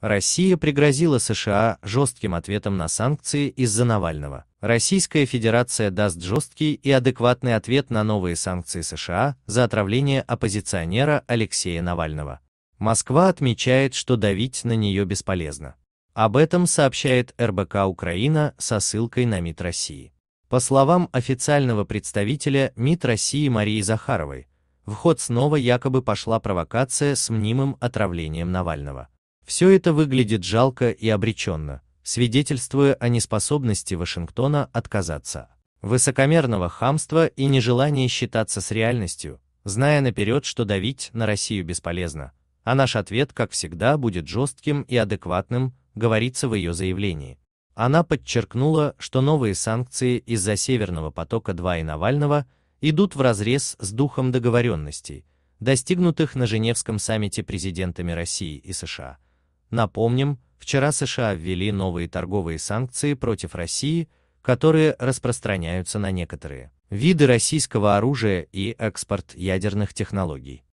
Россия пригрозила США жестким ответом на санкции из-за Навального. Российская Федерация даст жесткий и адекватный ответ на новые санкции США за отравление оппозиционера Алексея Навального. Москва отмечает, что давить на нее бесполезно. Об этом сообщает РБК Украина со ссылкой на МИД России. По словам официального представителя МИД России Марии Захаровой, в ход снова якобы пошла провокация с мнимым отравлением Навального. Все это выглядит жалко и обреченно, свидетельствуя о неспособности Вашингтона отказаться высокомерного хамства и нежелания считаться с реальностью, зная наперед, что давить на Россию бесполезно, а наш ответ, как всегда, будет жестким и адекватным, говорится в ее заявлении. Она подчеркнула, что новые санкции из-за Северного потока-2 и Навального идут вразрез с духом договоренностей, достигнутых на Женевском саммите президентами России и США, Напомним, вчера США ввели новые торговые санкции против России, которые распространяются на некоторые виды российского оружия и экспорт ядерных технологий.